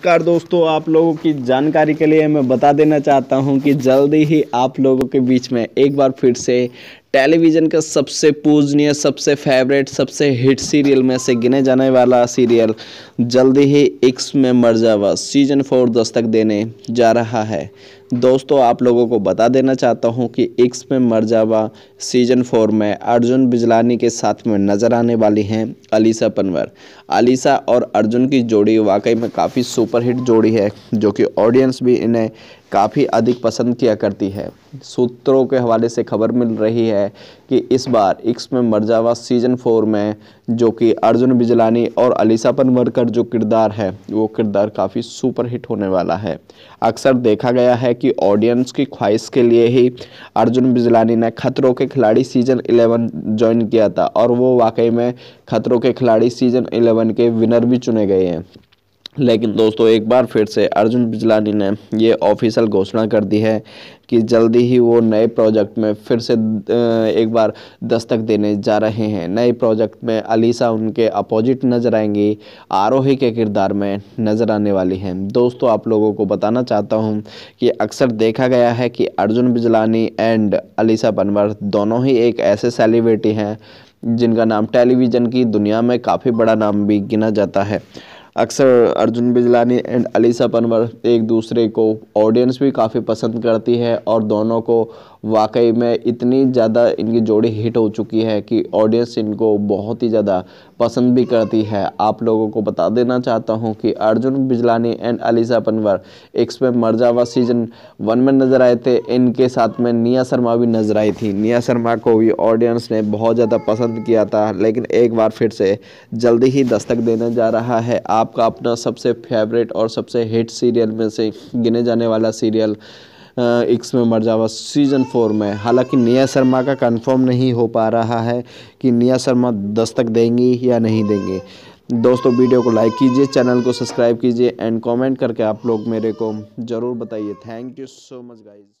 नमस्कार दोस्तों आप लोगों की जानकारी के लिए मैं बता देना चाहता हूं कि जल्दी ही आप लोगों के बीच में एक बार फिर से टेलीविज़न का सबसे पूजनीय सबसे फेवरेट सबसे हिट सीरियल में से गिने जाने वाला सीरियल जल्दी ही x Mein Marjawan season four दस्तक देने जा रहा है दोस्तों आप लोगों को बता देना चाहता हूं कि एक्स में मरजावा सीजन फोर में अर्जुन बिजलानी के साथ में नज़र आने वाली हैं अलीसा पनवर अलीसा और अर्जुन की जोड़ी वाकई में काफ़ी सुपरहिट जोड़ी है जो कि ऑडियंस भी इन्हें काफ़ी अधिक पसंद किया करती है सूत्रों के हवाले से खबर मिल रही है कि इस बार इक्स में मरजावा सीजन फोर में जो कि अर्जुन बिजलानी और अलीसा पनवर का जो किरदार है वो किरदार काफ़ी सुपरहिट होने वाला है अक्सर देखा गया है कि ऑडियंस की ख्वाहिश के लिए ही अर्जुन बिजलानी ने खतरों के खिलाड़ी सीजन 11 ज्वाइन किया था और वो वाकई में खतरों के खिलाड़ी सीजन 11 के विनर भी चुने गए हैं लेकिन दोस्तों एक बार फिर से अर्जुन बिजलानी ने ये ऑफिशियल घोषणा कर दी है कि जल्दी ही वो नए प्रोजेक्ट में फिर से एक बार दस्तक देने जा रहे हैं नए प्रोजेक्ट में अलीसा उनके अपोजिट नज़र आएंगी आरोही के किरदार में नज़र आने वाली हैं दोस्तों आप लोगों को बताना चाहता हूं कि अक्सर देखा गया है कि अर्जुन बिजलानी एंड अलीसा बनवर दोनों ही एक ऐसे सेलिब्रिटी हैं जिनका नाम टेलीविज़न की दुनिया में काफ़ी बड़ा नाम भी गिना जाता है अक्सर अर्जुन बिजलानी एंड अलीसा पनवर एक दूसरे को ऑडियंस भी काफ़ी पसंद करती है और दोनों को वाकई में इतनी ज़्यादा इनकी जोड़ी हिट हो चुकी है कि ऑडियंस इनको बहुत ही ज़्यादा पसंद भी करती है आप लोगों को बता देना चाहता हूँ कि अर्जुन बिजलानी एंड अलीसा पनवर एक्स में मर्जावा सीजन वन में नज़र आए थे इनके साथ में निया शर्मा भी नज़र आई थी निया शर्मा को भी ऑडियंस ने बहुत ज़्यादा पसंद किया था लेकिन एक बार फिर से जल्दी ही दस्तक देने जा रहा है आपका अपना सबसे फेवरेट और सबसे हिट सीरियल में से गिने जाने वाला सीरियल एक्स में मर जावा सीज़न फोर में हालांकि निया शर्मा का कंफर्म नहीं हो पा रहा है कि निया शर्मा दस्तक देंगी या नहीं देंगे दोस्तों वीडियो को लाइक कीजिए चैनल को सब्सक्राइब कीजिए एंड कमेंट करके आप लोग मेरे को ज़रूर बताइए thank you so much guys